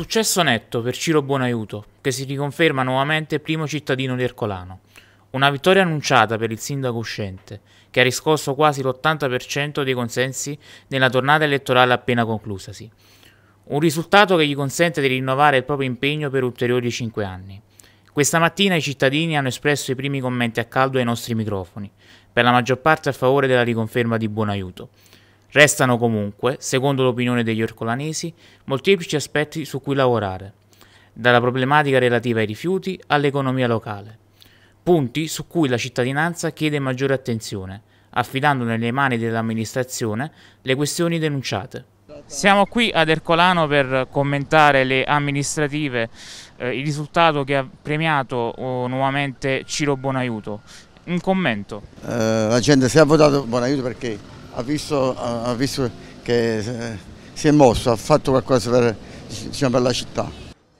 Successo netto per Ciro Buonaiuto, che si riconferma nuovamente primo cittadino di Ercolano. Una vittoria annunciata per il sindaco uscente, che ha riscosso quasi l'80% dei consensi nella tornata elettorale appena conclusasi. Un risultato che gli consente di rinnovare il proprio impegno per ulteriori 5 anni. Questa mattina i cittadini hanno espresso i primi commenti a caldo ai nostri microfoni, per la maggior parte a favore della riconferma di Buonaiuto. Restano comunque, secondo l'opinione degli orcolanesi, molteplici aspetti su cui lavorare, dalla problematica relativa ai rifiuti all'economia locale, punti su cui la cittadinanza chiede maggiore attenzione, affidando nelle mani dell'amministrazione le questioni denunciate. Siamo qui ad Ercolano per commentare le amministrative, eh, il risultato che ha premiato oh, nuovamente Ciro Bonaiuto. Un commento. Eh, la gente si è votato Bonaiuto perché ha visto, ha visto che eh, si è mosso, ha fatto qualcosa per, diciamo, per la città.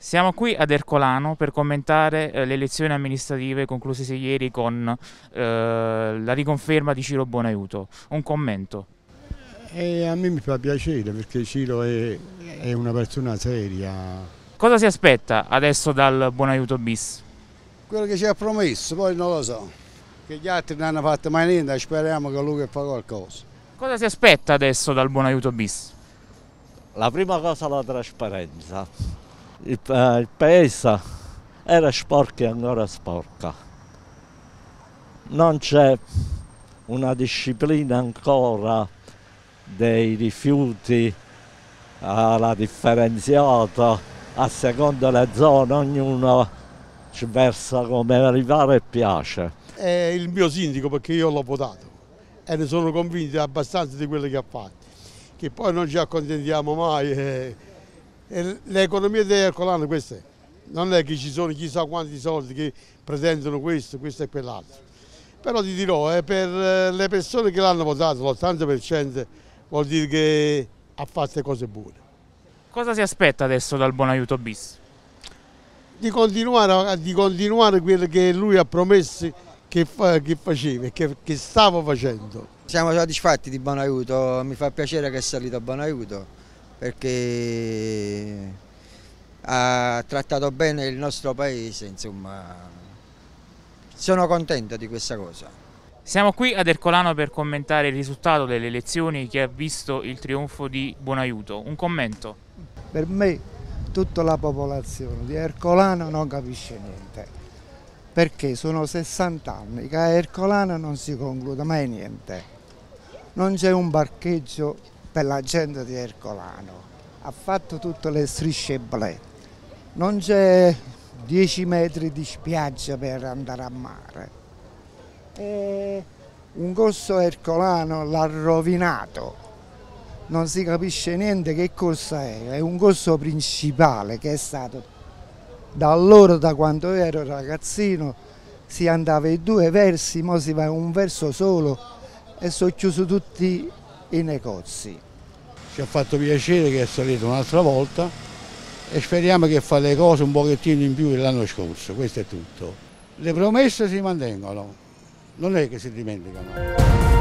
Siamo qui ad Ercolano per commentare eh, le elezioni amministrative concluse ieri con eh, la riconferma di Ciro Buonaiuto. Un commento. Eh, a me mi fa piacere perché Ciro è, è, una persona seria. Cosa si aspetta adesso dal Buonaiuto bis? Quello che ci ha promesso, poi non lo so. Che gli altri non hanno fatto mai niente, speriamo che lui che fa qualcosa. Cosa si aspetta adesso dal buon aiuto bis? La prima cosa la trasparenza. Il, eh, il paese era sporco e ancora sporca. Non c'è una disciplina ancora dei rifiuti alla eh, differenziata a seconda delle zone, ognuno ci versa come arrivare e piace. È il mio sindaco perché io l'ho votato e ne sono convinti abbastanza di quello che ha fatto, che poi non ci accontentiamo mai. Eh, L'economia di Ercolano questa è, non è che ci sono chissà quanti soldi che pretendono questo, questo e quell'altro. Però ti dirò, eh, per eh, le persone che l'hanno votato l'80% vuol dire che ha fatto cose buone. Cosa si aspetta adesso dal buon aiuto bis? Di continuare, di continuare quello che lui ha promesso che, che facevi e che, che stavo facendo. Siamo soddisfatti di Buon Aiuto, mi fa piacere che è salito a Buon Aiuto perché ha trattato bene il nostro paese, insomma sono contento di questa cosa. Siamo qui ad Ercolano per commentare il risultato delle elezioni che ha visto il trionfo di Buonaiuto. Un commento? Per me tutta la popolazione di Ercolano non capisce niente perché sono 60 anni che a Ercolana non si conclude mai niente. Non c'è un parcheggio per la gente di Ercolano, ha fatto tutte le strisce blu, non c'è 10 metri di spiaggia per andare a mare. E un corso ercolano l'ha rovinato, non si capisce niente che corso è, è un corso principale che è stato da allora da quando ero ragazzino si andava in due versi, ora si va in un verso solo e sono chiusi tutti i negozi. Ci ha fatto piacere che è salito un'altra volta e speriamo che fa le cose un pochettino in più dell'anno scorso, questo è tutto. Le promesse si mantengono, non è che si dimenticano.